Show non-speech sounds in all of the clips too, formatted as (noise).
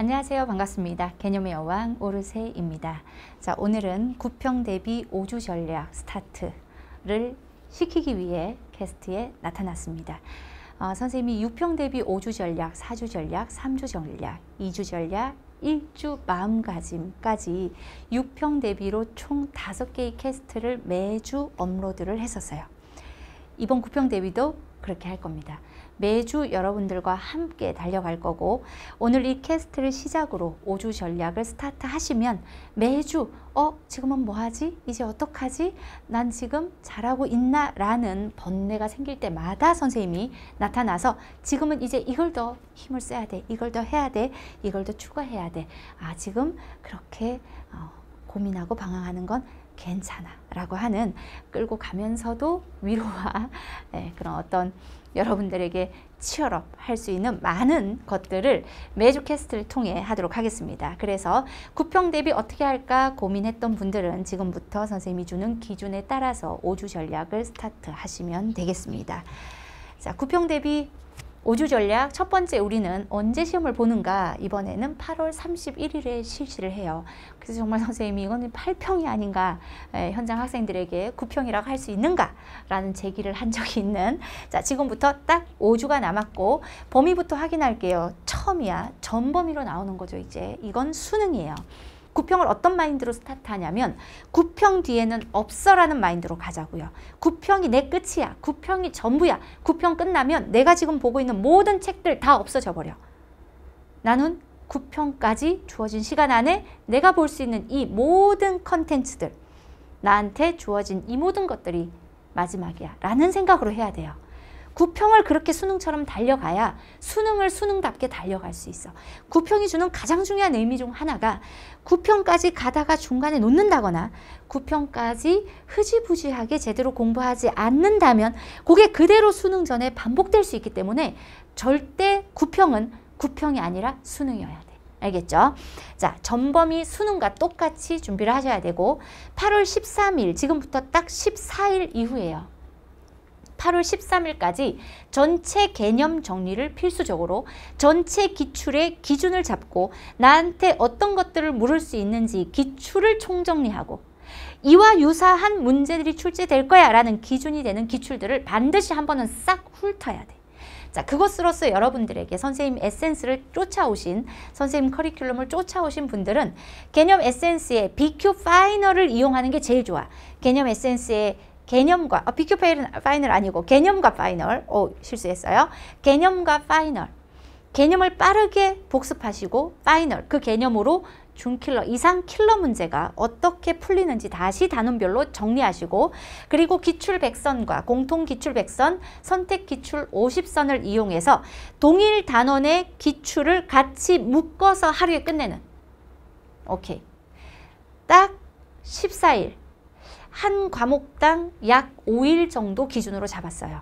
안녕하세요. 반갑습니다. 개념의 여왕 오르세입니다. 자, 오늘은 구평 대비 5주 전략 스타트를 시키기 위해 캐스트에 나타났습니다. 어, 선생님이 6평 대비 5주 전략, 4주 전략, 3주 전략, 2주 전략, 1주 마음가짐까지 6평 대비로 총 5개의 캐스트를 매주 업로드를 했었어요. 이번 9평 대비도 그렇게 할 겁니다. 매주 여러분들과 함께 달려갈 거고 오늘 이 캐스트를 시작으로 5주 전략을 스타트 하시면 매주 어 지금은 뭐하지? 이제 어떡하지? 난 지금 잘하고 있나? 라는 번뇌가 생길 때마다 선생님이 나타나서 지금은 이제 이걸 더 힘을 써야 돼 이걸 더 해야 돼 이걸 더 추가해야 돼아 지금 그렇게 어, 고민하고 방황하는 건 괜찮아 라고 하는 끌고 가면서도 위로와 네, 그런 어떤 여러분들에게 치열업 할 수 있는 많은 것들을 매주 캐스트를 통해 하도록 하겠습니다. 그래서 구평 대비 어떻게 할까 고민했던 분들은 지금부터 선생님이 주는 기준에 따라서 5주 전략을 스타트 하시면 되겠습니다. 자, 구평 대비 우주 전략 첫 번째 우리는 언제 시험을 보는가 이번에는 8월 31일에 실시를 해요. 그래서 정말 (laughs) 선생님이 이거는 8평이 아닌가 에, 예, 현장 학생들에게 9평이라고 할 수 있는가 라는 제기를 한 적이 있는 자 지금부터 딱 5주가 남았고 범위부터 확인할게요. 처음이야. 전범위로 나오는 거죠 이제. 이건 수능이에요. 구평을 어떤 마인드로 스타트하냐면 구평 뒤에는 없어라는 마인드로 가자고요. 구평이 내 끝이야. 구평이 전부야. 구평 끝나면 내가 지금 보고 있는 모든 책들 다 없어져 버려. 나는 구평까지 주어진 시간 안에 내가 볼 수 있는 이 모든 컨텐츠들 나한테 주어진 이 모든 것들이 마지막이야 라는 생각으로 해야 돼요. 구평을 그렇게 수능처럼 달려가야 수능을 수능답게 달려갈 수 있어. 구평이 주는 가장 중요한 의미 중 하나가 구평까지 가다가 중간에 놓는다거나 구평까지 흐지부지하게 제대로 공부하지 않는다면 그게 그대로 수능 전에 반복될 수 있기 때문에 절대 구평은 구평이 아니라 수능이어야 돼. 알겠죠? 자, 전범이 수능과 똑같이 준비를 하셔야 되고 8월 13일 지금부터 딱 14일 이후에요. 8월 13일까지 전체 개념 정리를 필수적으로 전체 기출의 기준을 잡고 나한테 어떤 것들을 물을 수 있는지 기출을 총정리하고 이와 유사한 문제들이 출제될 거야 라는 기준이 되는 기출들을 반드시 한 번은 싹 훑어야 돼. 자, 그것으로써 여러분들에게 선생님 에센스를 쫓아오신, 선생님 커리큘럼을 쫓아오신 분들은 개념 에센스의 BQ 파이널을 이용하는 게 제일 좋아. 개념 에센스의 개념과 아, BQ 파이널 아니고 개념과 파이널 오 어, 실수했어요. 개념과 파이널 개념을 빠르게 복습하시고 파이널 그 개념으로 중킬러 이상 킬러 문제가 어떻게 풀리는지 다시 단원별로 정리하시고 그리고 기출 백선과 공통 기출 백선 선택 기출 5 0 선을 이용해서 동일 단원의 기출을 같이 묶어서 하루에 끝내는 오케이 딱1 4일 한 과목당 약 5일 정도 기준으로 잡았어요.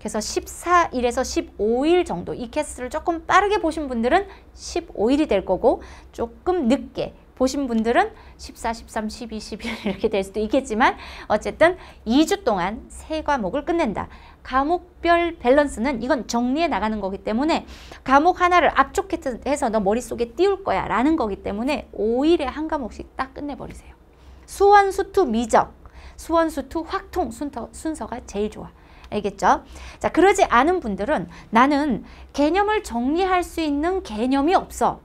그래서 14일에서 15일 정도 이 캐스를 트 조금 빠르게 보신 분들은 15일이 될 거고 조금 늦게 보신 분들은 14, 13, 12, 11 이렇게 될 수도 있겠지만 어쨌든 2주 동안 세 과목을 끝낸다. 과목별 밸런스는 이건 정리해 나가는 거기 때문에 과목 하나를 압축해서 너 머릿속에 띄울 거야 라는 거기 때문에 5일에 한 과목씩 딱 끝내버리세요. 수원수투 미적 수원수투 확통 순서, 순서가 제일 좋아. 알겠죠? 자, 그러지 않은 분들은 나는 개념을 정리할 수 있는 개념이 없어.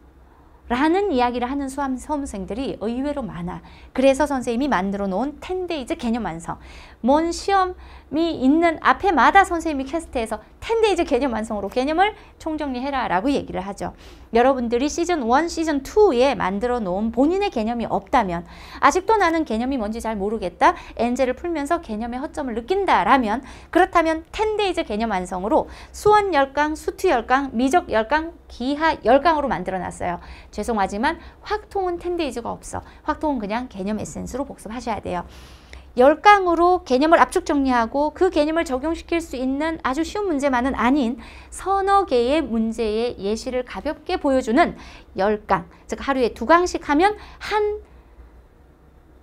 라는 이야기를 하는 수험 수험생들이 의외로 많아. 그래서 선생님이 만들어 놓은 텐데이즈 개념 완성. 뭔 시험 미 있는 앞에마다 선생님이 캐스트해서 텐데이즈 개념 완성으로 개념을 총정리해라 라고 얘기를 하죠. 여러분들이 시즌 1, 시즌 2에 만들어 놓은 본인의 개념이 없다면 아직도 나는 개념이 뭔지 잘 모르겠다. 엔젤을 풀면서 개념의 허점을 느낀다라면 그렇다면 텐데이즈 개념 완성으로 수원 열강, 수투 열강, 미적 열강, 기하 열강으로 만들어 놨어요. 죄송하지만 확통은 텐데이즈가 없어. 확통은 그냥 개념 에센스로 복습하셔야 돼요. 열강으로 개념을 압축 정리하고 그 개념을 적용시킬 수 있는 아주 쉬운 문제만은 아닌 서너 개의 문제의 예시를 가볍게 보여주는 열강즉 하루에 두 강씩 하면 한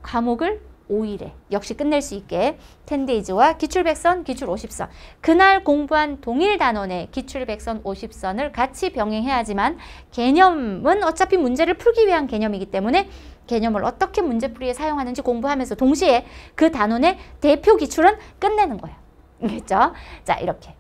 과목을 5일에 역시 끝낼 수 있게 10데이즈와 기출백선, 기출50선 그날 공부한 동일 단원의 기출백선, 50선을 같이 병행해야지만 개념은 어차피 문제를 풀기 위한 개념이기 때문에 개념을 어떻게 문제풀이에 사용하는지 공부하면서 동시에 그 단원의 대표 기출은 끝내는 거예요. 알겠죠? 자 이렇게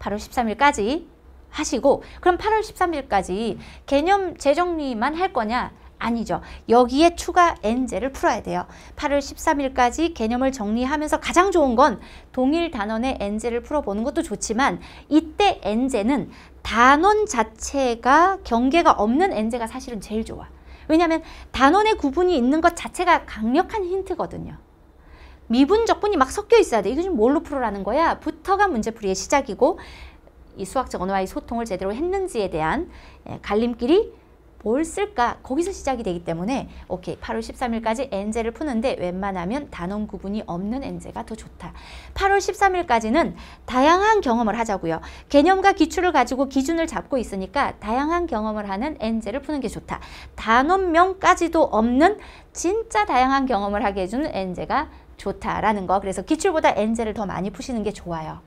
8월 13일까지 하시고 그럼 8월 13일까지 개념 재정리만 할 거냐 아니죠. 여기에 추가 n제를 풀어야 돼요. 8월 13일까지 개념을 정리하면서 가장 좋은 건 동일 단원의 n제를 풀어보는 것도 좋지만 이때 n제는 단원 자체가 경계가 없는 n제가 사실은 제일 좋아. 왜냐하면 단원의 구분이 있는 것 자체가 강력한 힌트거든요. 미분 적분이 막 섞여 있어야 돼. 이거 지금 뭘로 풀어라는 거야? 부터가 문제풀이의 시작이고 이 수학적 언어와의 소통을 제대로 했는지에 대한 예, 갈림길이 뭘 쓸까 거기서 시작이 되기 때문에 오케이 8월 13일까지 엔제를 푸는데 웬만하면 단원 구분이 없는 엔제가 더 좋다. 8월 13일까지는 다양한 경험을 하자고요. 개념과 기출을 가지고 기준을 잡고 있으니까 다양한 경험을 하는 엔제를 푸는 게 좋다. 단원명까지도 없는 진짜 다양한 경험을 하게 해주는 엔제가 좋다라는 거. 그래서 기출보다 엔제를 더 많이 푸시는 게 좋아요.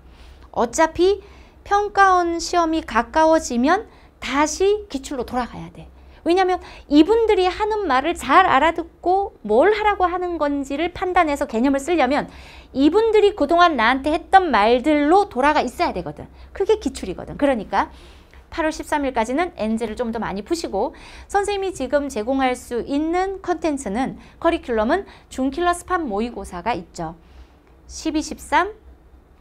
어차피 평가원 시험이 가까워지면 다시 기출로 돌아가야 돼. 왜냐하면 이분들이 하는 말을 잘 알아듣고 뭘 하라고 하는 건지를 판단해서 개념을 쓰려면 이분들이 그동안 나한테 했던 말들로 돌아가 있어야 되거든. 그게 기출이거든. 그러니까 8월 13일까지는 엔젤을 좀 더 많이 푸시고 선생님이 지금 제공할 수 있는 컨텐츠는 커리큘럼은 중킬러 스팟 모의고사가 있죠. 12, 13,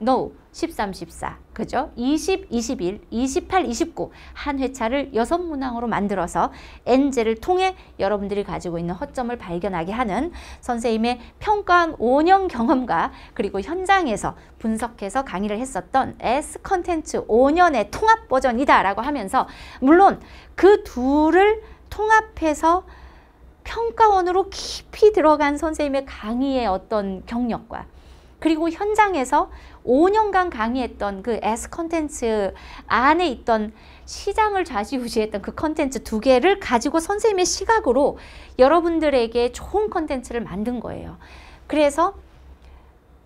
no 13, 14 그죠? 20, 21, 28, 29 한 회차를 여섯 문항으로 만들어서 엔제를 통해 여러분들이 가지고 있는 허점을 발견하게 하는 선생님의 평가한 5년 경험과 그리고 현장에서 분석해서 강의를 했었던 S 컨텐츠 5년의 통합 버전이다 라고 하면서 물론 그 둘을 통합해서 평가원으로 깊이 들어간 선생님의 강의의 어떤 경력과 그리고 현장에서 5년간 강의했던 그 S 컨텐츠 안에 있던 시장을 좌지우지했던 그 컨텐츠 두 개를 가지고 선생님의 시각으로 여러분들에게 좋은 컨텐츠를 만든 거예요. 그래서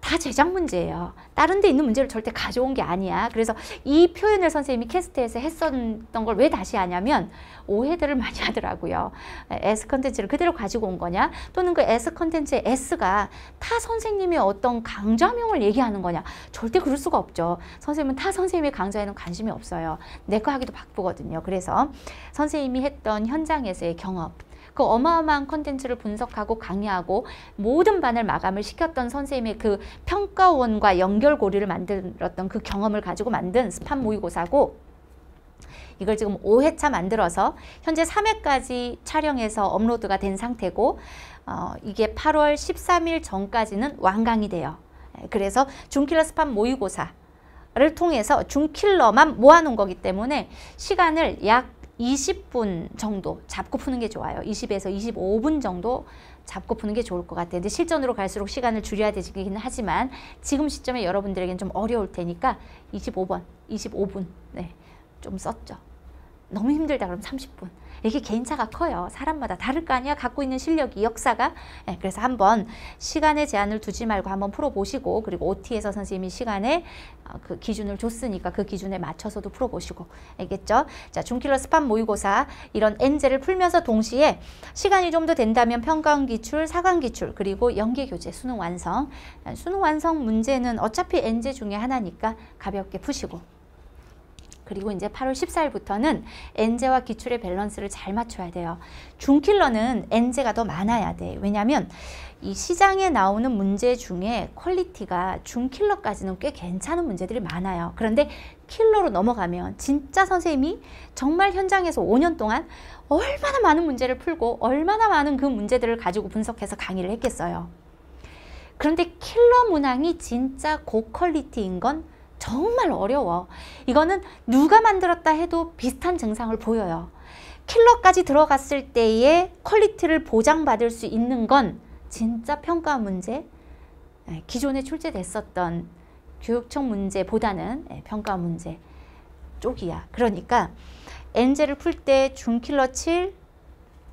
다 제작 문제예요. 다른 데 있는 문제를 절대 가져온 게 아니야. 그래서 이 표현을 선생님이 캐스트에서 했었던 걸 왜 다시 하냐면 오해들을 (laughs) 많이 하더라고요. S 컨텐츠를 그대로 가지고 온 거냐 또는 그 S 컨텐츠의 S가 타 선생님이 어떤 강좌명을 얘기하는 거냐 절대 그럴 수가 없죠. 선생님은 타 선생님의 강좌에는 관심이 없어요. 내 거 하기도 바쁘거든요. 그래서 선생님이 했던 현장에서의 경험 그 어마어마한 컨텐츠를 분석하고 강의하고 모든 반을 마감을 시켰던 선생님의 그 평가원과 연결고리를 만들었던 그 경험을 가지고 만든 스판 모의고사고 이걸 지금 5회차 만들어서 현재 3회까지 촬영해서 업로드가 된 상태고 어, 이게 8월 13일 전까지는 완강이 돼요. 예, 그래서 중킬러 스판 모의고사를 통해서 중킬러만 모아놓은 거기 때문에 시간을 약 20분 정도 잡고 푸는 게 좋아요. 20에서 25분 정도 잡고 푸는 게 좋을 것 같아요. 근데 실전으로 갈수록 시간을 줄여야 되기는 하지만 지금 시점에 여러분들에겐 좀 어려울 테니까 25번, 25분 네, 좀 썼죠. 너무 힘들다 그러면 30분 이게 개인차가 커요. 사람마다 다를 거 아니야. 갖고 있는 실력이 역사가. 네, 그래서 한번 시간의 제한을 두지 말고 한번 풀어보시고 그리고 OT에서 선생님이 시간에 어, 그 기준을 줬으니까 그 기준에 맞춰서도 풀어보시고 알겠죠? 자, 중킬러 스판 모의고사 이런 엔젤을 풀면서 동시에 시간이 좀 더 된다면 평강 기출, 사관 기출 그리고 연계 교재 수능 완성 예, 수능 완성 문제는 어차피 엔제 중에 하나니까 가볍게 푸시고 그리고 이제 8월 14일부터는 엔제와 기출의 밸런스를 잘 맞춰야 돼요. 중킬러는 엔제가 더 많아야 돼. 왜냐하면 이 시장에 나오는 문제 중에 퀄리티가 중킬러까지는 꽤 괜찮은 문제들이 많아요. 그런데 킬러로 넘어가면 진짜 선생님이 정말 현장에서 5년 동안 얼마나 많은 문제를 풀고 얼마나 많은 그 문제들을 가지고 분석해서 강의를 했겠어요. 그런데 킬러 문항이 진짜 고퀄리티인 건 정말 어려워. 이거는 누가 만들었다 해도 비슷한 증상을 보여요. 킬러까지 들어갔을 때의 퀄리티를 보장받을 수 있는 건 진짜 평가 문제, 예, 기존에 출제됐었던 교육청 문제보다는 예, 평가 문제 쪽이야. 그러니까 엔제를 풀때 준킬러 7,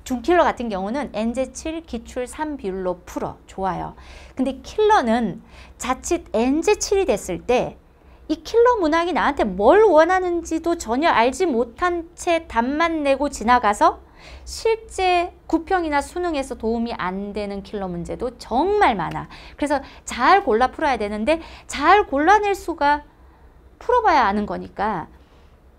준킬러 같은 경우는 엔제 7, 기출 3 비율로 풀어. 좋아요. 근데 킬러는 자칫 엔제 7이 됐을 때이 킬러 문항이 나한테 뭘 원하는지도 전혀 알지 못한 채 답만 내고 지나가서 실제 구평이나 수능에서 도움이 안 되는 킬러 문제도 정말 많아. 그래서 잘 골라 풀어야 되는데 잘 골라낼 수가 풀어봐야 아는 거니까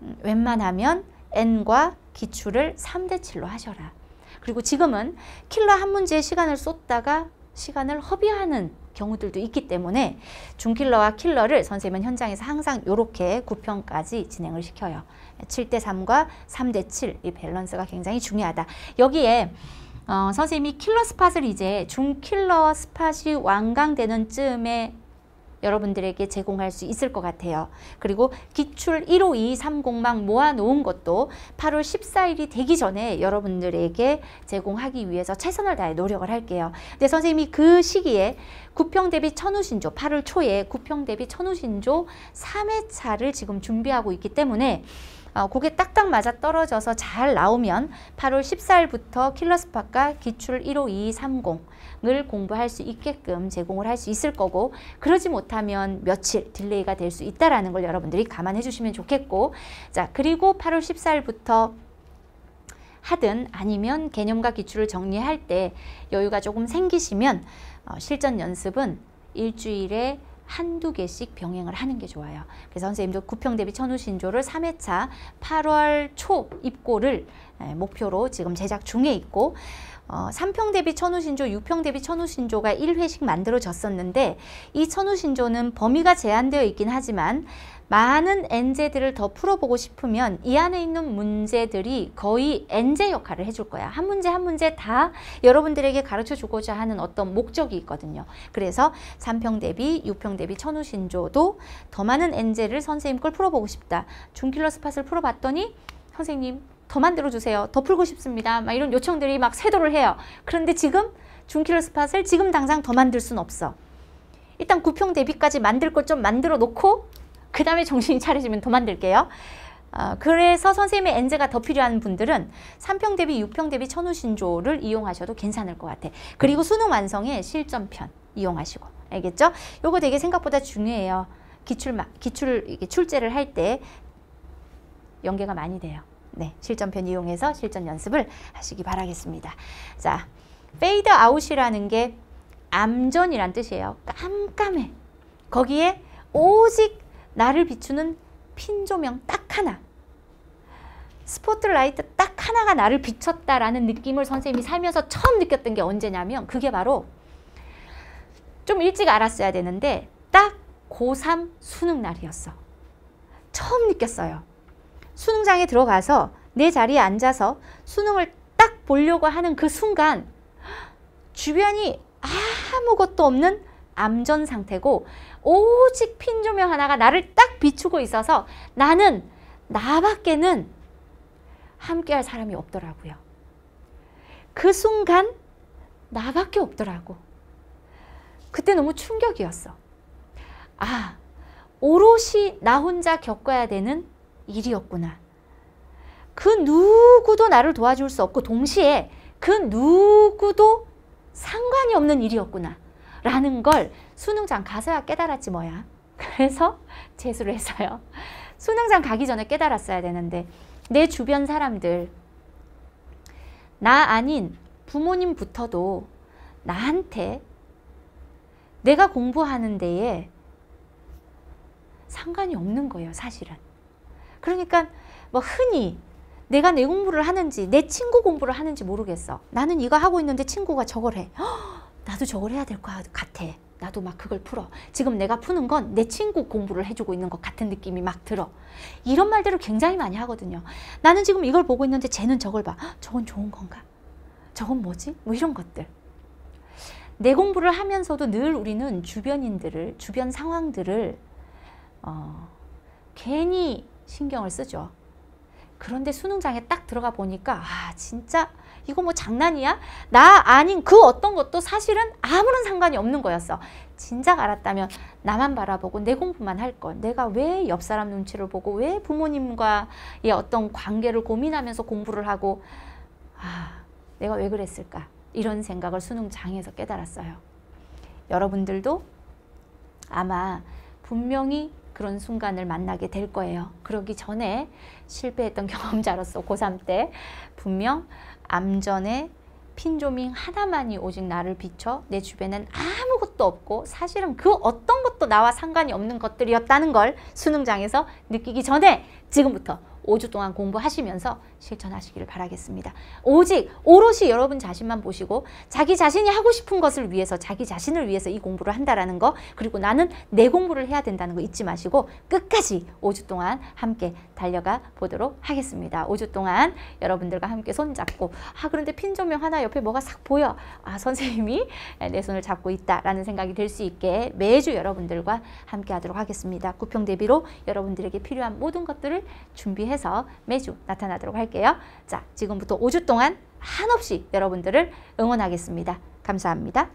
음, 웬만하면 N과 기출을 3대7로 하셔라. 그리고 지금은 킬러 한 문제에 시간을 쏟다가 시간을 허비하는 경우들도 있기 때문에 중킬러와 킬러를 선생님은 현장에서 항상 이렇게 구평까지 진행을 시켜요. 7대3과 3대7 이 밸런스가 굉장히 중요하다. 여기에 어, 선생님이 킬러 스팟을 이제 중킬러 스팟이 완강되는 쯤에 여러분들에게 제공할 수 있을 것 같아요. 그리고 기출 1 5 2 3 0망 모아놓은 것도 8월 14일이 되기 전에 여러분들에게 제공하기 위해서 최선을 다해 노력을 할게요. 근데 선생님이 그 시기에 구평 대비 천우신조 8월 초에 구평 대비 천우신조 3회차를 지금 준비하고 있기 때문에 어, 고개 딱딱 맞아 떨어져서 잘 나오면 8월 14일부터 킬러스팟과 기출 15230을 공부할 수 있게끔 제공을 할 수 있을 거고 그러지 못하면 며칠 딜레이가 될 수 있다라는 걸 여러분들이 감안해 주시면 좋겠고 자 그리고 8월 14일부터 하든 아니면 개념과 기출을 정리할 때 여유가 조금 생기시면 어, 실전 연습은 일주일에 한두 개씩 병행을 하는 게 좋아요. 그래서 선생님도 구평 대비 천우 신조를 3회차 8월 초 입고를 예, 목표로 지금 제작 중에 있고 어, 3평 대비 천우신조, 6평 대비 천우신조가 1회씩 만들어졌었는데 이 천우신조는 범위가 제한되어 있긴 하지만 많은 엔제들을 더 풀어보고 싶으면 이 안에 있는 문제들이 거의 엔제 역할을 해줄 거야. 한 문제 한 문제 다 여러분들에게 가르쳐 주고자 하는 어떤 목적이 있거든요. 그래서 3평 대비, 6평 대비 천우신조도 더 많은 엔제를 선생님 걸 풀어보고 싶다. 중킬러 스팟을 풀어봤더니 선생님 더 만들어주세요. 더 풀고 싶습니다. 막 이런 요청들이 막쇄도를 해요. 그런데 지금 중킬러 스팟을 지금 당장 더 만들 순 없어. 일단 9평 대비까지 만들 것 좀 만들어 놓고 그 다음에 정신이 차려지면 더 만들게요. 어, 그래서 선생님의 엔제가 더 필요한 분들은 3평 대비 6평 대비 천우신조를 이용하셔도 괜찮을 것 같아. 그리고 수능 완성에 실전편 이용하시고 알겠죠? 요거 되게 생각보다 중요해요. 기출 막 기출 출제를 할 때 연계가 많이 돼요. 네, 실전편 이용해서 실전 연습을 하시기 바라겠습니다. 자, 페이드 아웃이라는 게 암전이란 뜻이에요. 깜깜해. 거기에 오직 나를 비추는 핀 조명 딱 하나 스포트라이트 딱 하나가 나를 비쳤다라는 느낌을 선생님이 살면서 처음 느꼈던 게 언제냐면 그게 바로 좀 일찍 알았어야 되는데 딱 고3 수능 날이었어. 처음 느꼈어요. 수능장에 들어가서 내 자리에 앉아서 수능을 딱 보려고 하는 그 순간 주변이 아무것도 없는 암전 상태고 오직 핀 조명 하나가 나를 딱 비추고 있어서 나는 나밖에는 함께할 사람이 없더라고요. 그 순간 나밖에 없더라고. 그때 너무 충격이었어. 아, 오롯이 나 혼자 겪어야 되는 일이었구나. 그 누구도 나를 도와줄 수 없고 동시에 그 누구도 상관이 없는 일이었구나. 라는 걸 수능장 가서야 깨달았지 뭐야. (laughs) 그래서 재수를 했어요. 수능장 가기 전에 깨달았어야 되는데 내 주변 사람들 나 아닌 부모님부터도 나한테 내가 공부하는 데에 상관이 없는 거예요 사실은. 그러니까 뭐 흔히 내가 내 공부를 하는지 내 친구 공부를 하는지 모르겠어. 나는 이거 하고 있는데 친구가 저걸 해. 허! 나도 저걸 해야 될 것 같아. 나도 막 그걸 풀어. 지금 내가 푸는 건 내 친구 공부를 해주고 있는 것 같은 느낌이 막 들어. 이런 말들을 굉장히 많이 하거든요. 나는 지금 이걸 보고 있는데 쟤는 저걸 봐. 저건 좋은 건가? 저건 뭐지? 뭐 이런 것들. 내 공부를 하면서도 늘 우리는 주변인들을, 주변 상황들을 어, 괜히 신경을 쓰죠. 그런데 수능장에 딱 들어가 보니까 아 진짜 이거 뭐 장난이야? 나 아닌 그 어떤 것도 사실은 아무런 상관이 없는 거였어. 진작 알았다면 나만 바라보고 내 공부만 할 것. 내가 왜 옆 사람 눈치를 보고 왜 부모님과의 어떤 관계를 고민하면서 공부를 하고 아, 내가 왜 그랬을까? 이런 생각을 수능 장에서 깨달았어요. 여러분들도 아마 분명히 그런 순간을 만나게 될 거예요. 그러기 전에 실패했던 (laughs) 경험자로서 고3 때 분명 암전에 핀조밍 하나만이 오직 나를 비춰 내 주변엔 아무것도 없고 사실은 그 어떤 것도 나와 상관이 없는 것들이었다는 걸 수능장에서 느끼기 전에 지금부터 5주 동안 공부하시면서 실천하시기를 바라겠습니다. 오직 오롯이 여러분 자신만 보시고 자기 자신이 하고 싶은 것을 위해서 자기 자신을 위해서 이 공부를 한다라는 거 그리고 나는 내 공부를 해야 된다는 거 잊지 마시고 끝까지 5주 동안 함께 달려가 보도록 하겠습니다. 5주 동안 여러분들과 함께 손잡고 아 그런데 핀 조명 하나 옆에 뭐가 싹 보여 아 선생님이 내 손을 잡고 있다라는 생각이 들 수 있게 매주 여러분들과 함께 하도록 하겠습니다. 구평 대비로 여러분들에게 필요한 모든 것들을 준비해서 매주 나타나도록 할게요. 자 지금부터 5주 동안 한없이 여러분들을 응원하겠습니다. 감사합니다.